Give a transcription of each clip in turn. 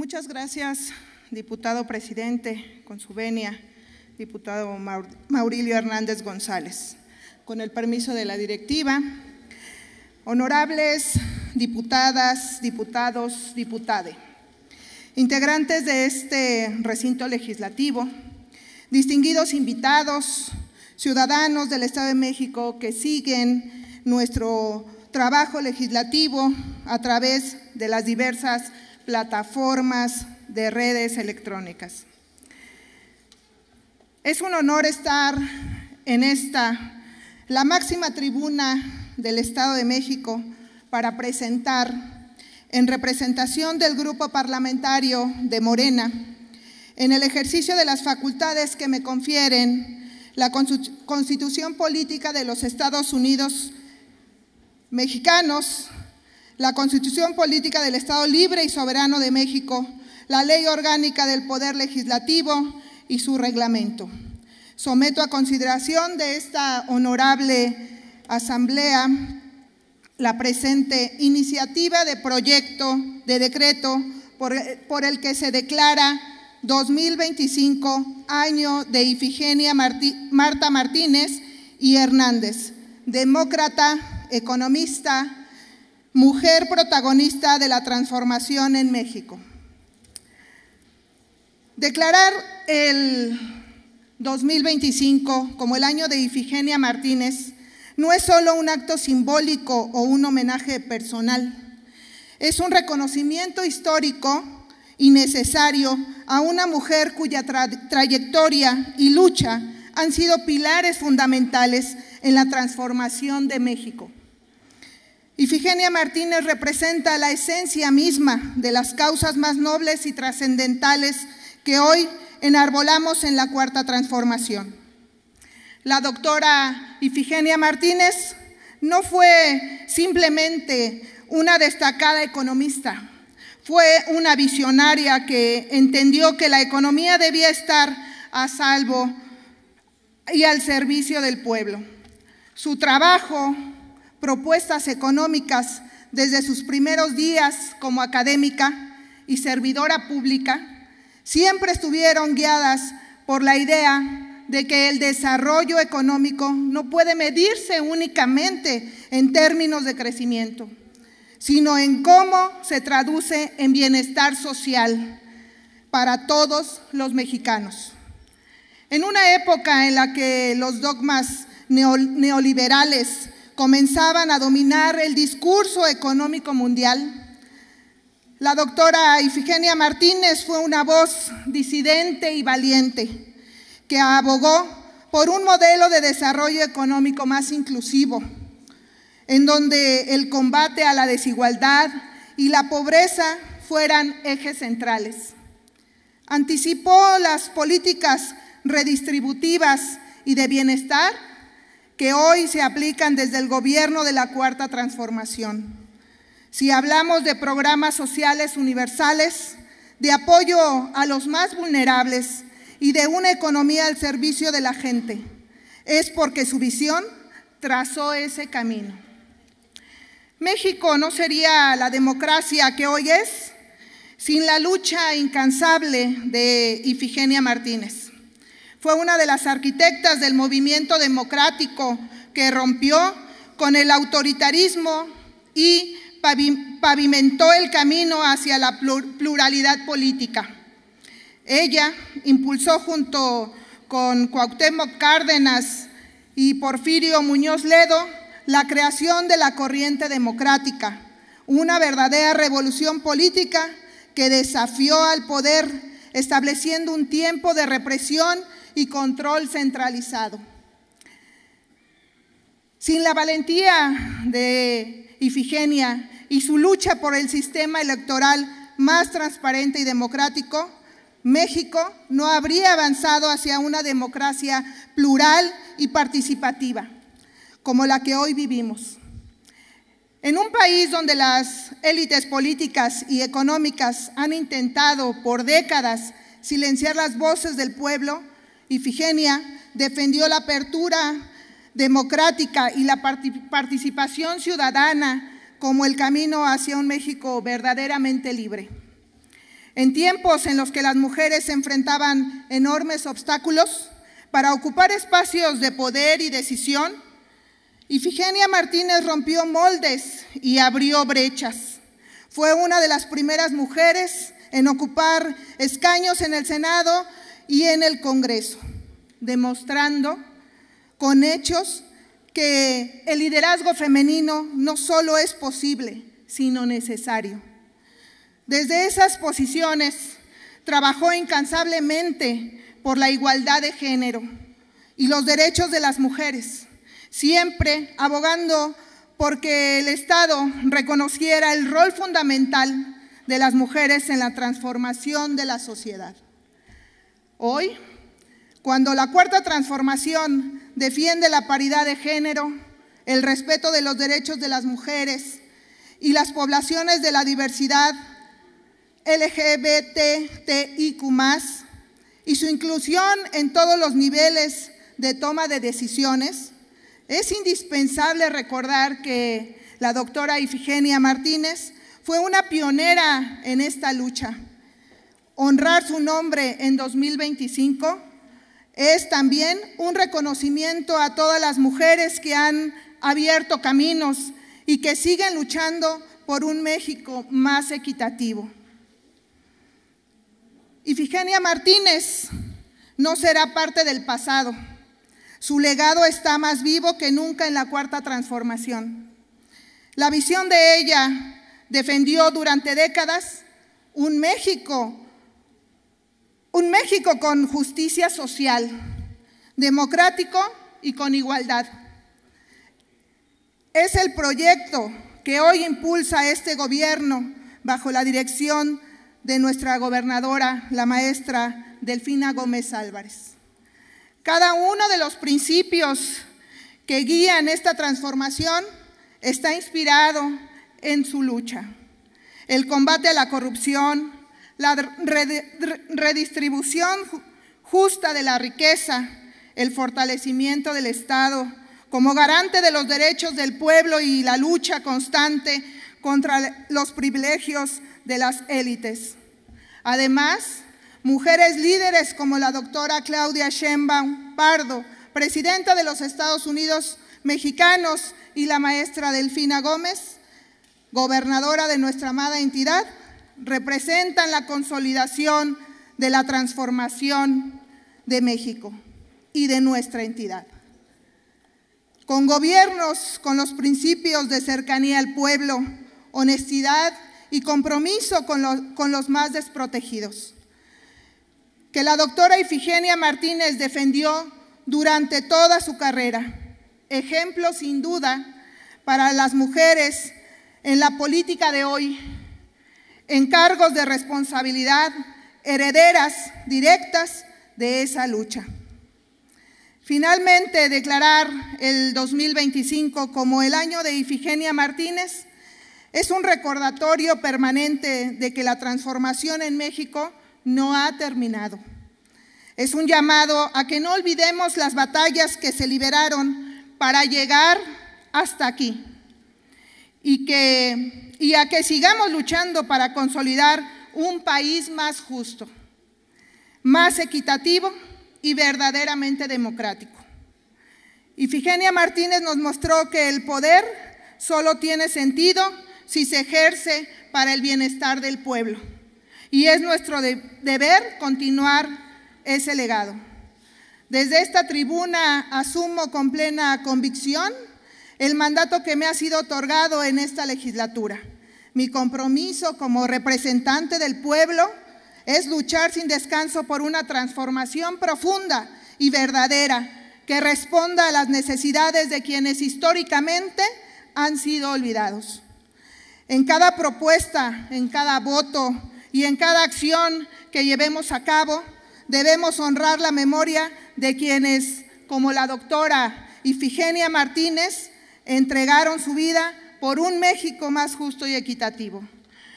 Muchas gracias, diputado presidente, con su venia, diputado Maurilio Hernández González. Con el permiso de la directiva, honorables diputadas, diputados, diputade, integrantes de este recinto legislativo, distinguidos invitados, ciudadanos del Estado de México que siguen nuestro trabajo legislativo a través de las diversas plataformas de redes electrónicas. Es un honor estar en esta, la máxima tribuna del Estado de México, para presentar, en representación del Grupo Parlamentario de Morena, en el ejercicio de las facultades que me confieren la Constitución Política de los Estados Unidos Mexicanos, la Constitución Política del Estado Libre y Soberano de México, la Ley Orgánica del Poder Legislativo y su reglamento. Someto a consideración de esta honorable Asamblea la presente iniciativa de proyecto de decreto por, el que se declara 2025 año de Ifigenia Marta Martínez y Hernández, demócrata, economista, mujer protagonista de la transformación en México. Declarar el 2025 como el año de Ifigenia Martínez no es solo un acto simbólico o un homenaje personal, es un reconocimiento histórico y necesario a una mujer cuya trayectoria y lucha han sido pilares fundamentales en la transformación de México. Ifigenia Martínez representa la esencia misma de las causas más nobles y trascendentales que hoy enarbolamos en la Cuarta Transformación. La doctora Ifigenia Martínez no fue simplemente una destacada economista, fue una visionaria que entendió que la economía debía estar a salvo y al servicio del pueblo. Su trabajo propuestas económicas desde sus primeros días como académica y servidora pública, siempre estuvieron guiadas por la idea de que el desarrollo económico no puede medirse únicamente en términos de crecimiento, sino en cómo se traduce en bienestar social para todos los mexicanos. En una época en la que los dogmas neoliberales comenzaban a dominar el discurso económico mundial. La doctora Ifigenia Martínez fue una voz disidente y valiente que abogó por un modelo de desarrollo económico más inclusivo, en donde el combate a la desigualdad y la pobreza fueran ejes centrales. Anticipó las políticas redistributivas y de bienestar que hoy se aplican desde el gobierno de la Cuarta Transformación. Si hablamos de programas sociales universales, de apoyo a los más vulnerables y de una economía al servicio de la gente, es porque su visión trazó ese camino. México no sería la democracia que hoy es sin la lucha incansable de Ifigenia Martínez. Fue una de las arquitectas del movimiento democrático que rompió con el autoritarismo y pavimentó el camino hacia la pluralidad política. Ella impulsó junto con Cuauhtémoc Cárdenas y Porfirio Muñoz Ledo la creación de la corriente democrática, una verdadera revolución política que desafió al poder, estableciendo un tiempo de represión y control centralizado. Sin la valentía de Ifigenia y su lucha por el sistema electoral más transparente y democrático, México no habría avanzado hacia una democracia plural y participativa, como la que hoy vivimos. En un país donde las élites políticas y económicas han intentado por décadas silenciar las voces del pueblo, Ifigenia defendió la apertura democrática y la participación ciudadana como el camino hacia un México verdaderamente libre. En tiempos en los que las mujeres se enfrentaban enormes obstáculos para ocupar espacios de poder y decisión, Ifigenia Martínez rompió moldes y abrió brechas. Fue una de las primeras mujeres en ocupar escaños en el Senado y en el Congreso, demostrando con hechos que el liderazgo femenino no solo es posible, sino necesario. Desde esas posiciones trabajó incansablemente por la igualdad de género y los derechos de las mujeres, siempre abogando porque el Estado reconociera el rol fundamental de las mujeres en la transformación de la sociedad. Hoy, cuando la cuarta transformación defiende la paridad de género, el respeto de los derechos de las mujeres y las poblaciones de la diversidad LGBTIQ y su inclusión en todos los niveles de toma de decisiones, es indispensable recordar que la doctora Ifigenia Martínez fue una pionera en esta lucha honrar su nombre en 2025 es también un reconocimiento a todas las mujeres que han abierto caminos y que siguen luchando por un México más equitativo. Ifigenia Martínez no será parte del pasado. Su legado está más vivo que nunca en la cuarta transformación. La visión de ella defendió durante décadas un México un México con justicia social, democrático y con igualdad. Es el proyecto que hoy impulsa este gobierno bajo la dirección de nuestra gobernadora, la maestra Delfina Gómez Álvarez. Cada uno de los principios que guían esta transformación está inspirado en su lucha. El combate a la corrupción, la redistribución justa de la riqueza, el fortalecimiento del Estado como garante de los derechos del pueblo y la lucha constante contra los privilegios de las élites. Además, mujeres líderes como la doctora Claudia Sheinbaum Pardo, presidenta de los Estados Unidos mexicanos, y la maestra Delfina Gómez, gobernadora de nuestra amada entidad, representan la consolidación de la transformación de México y de nuestra entidad. Con gobiernos con los principios de cercanía al pueblo, honestidad y compromiso con los, con los más desprotegidos, que la doctora Ifigenia Martínez defendió durante toda su carrera. Ejemplo sin duda para las mujeres en la política de hoy encargos de responsabilidad, herederas directas de esa lucha. Finalmente, declarar el 2025 como el año de Ifigenia Martínez es un recordatorio permanente de que la transformación en México no ha terminado. Es un llamado a que no olvidemos las batallas que se liberaron para llegar hasta aquí y, que, a que sigamos luchando para consolidar un país más justo, más equitativo y verdaderamente democrático. Y Figenia Martínez nos mostró que el poder solo tiene sentido si se ejerce para el bienestar del pueblo. Y es nuestro deber continuar ese legado. Desde esta tribuna asumo con plena convicción el mandato que me ha sido otorgado en esta legislatura. Mi compromiso como representante del pueblo es luchar sin descanso por una transformación profunda y verdadera que responda a las necesidades de quienes históricamente han sido olvidados. En cada propuesta, en cada voto y en cada acción que llevemos a cabo, debemos honrar la memoria de quienes, como la doctora Ifigenia Martínez, entregaron su vida por un México más justo y equitativo.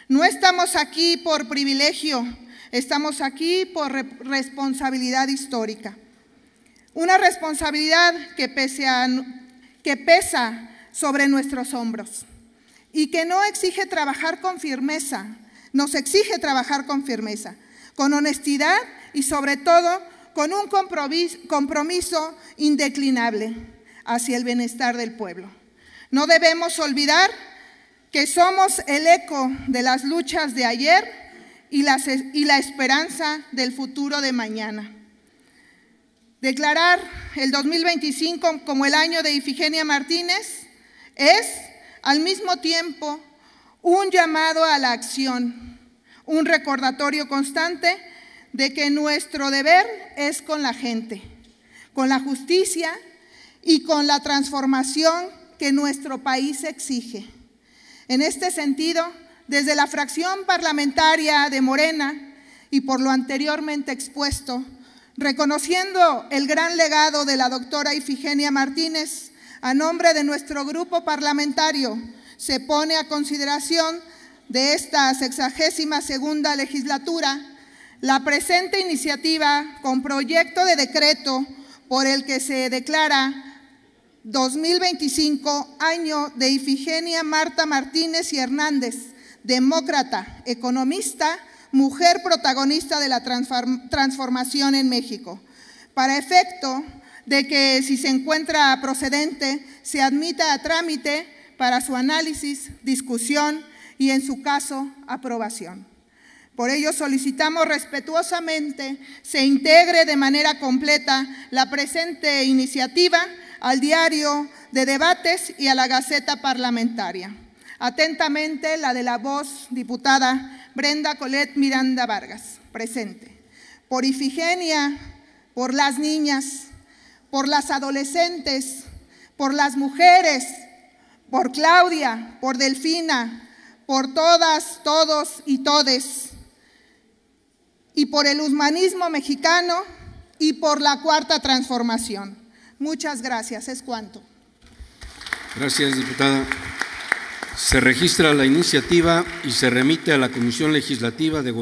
No estamos aquí por privilegio, estamos aquí por responsabilidad histórica. Una responsabilidad que pesa sobre nuestros hombros y que no exige trabajar con firmeza, nos exige trabajar con firmeza, con honestidad y sobre todo con un compromiso indeclinable hacia el bienestar del pueblo. No debemos olvidar que somos el eco de las luchas de ayer y, la esperanza del futuro de mañana. Declarar el 2025 como el año de Ifigenia Martínez es, al mismo tiempo, un llamado a la acción, un recordatorio constante de que nuestro deber es con la gente, con la justicia y con la transformación que nuestro país exige. En este sentido, desde la fracción parlamentaria de Morena y por lo anteriormente expuesto, reconociendo el gran legado de la doctora Ifigenia Martínez, a nombre de nuestro grupo parlamentario, se pone a consideración de esta sexagésima segunda legislatura la presente iniciativa con proyecto de decreto por el que se declara 2025, año de Ifigenia Marta Martínez y Hernández, demócrata, economista, mujer protagonista de la transformación en México. Para efecto de que si se encuentra procedente, se admita a trámite para su análisis, discusión y, en su caso, aprobación. Por ello solicitamos respetuosamente se integre de manera completa la presente iniciativa al diario de debates y a la Gaceta Parlamentaria. Atentamente, la de la voz, diputada Brenda Colet Miranda Vargas, presente. Por Ifigenia, por las niñas, por las adolescentes, por las mujeres, por Claudia, por Delfina, por todas, todos y todes, y por el humanismo mexicano y por la cuarta transformación. Muchas gracias. Es cuanto. Gracias, diputada. Se registra la iniciativa y se remite a la Comisión Legislativa de Gobierno.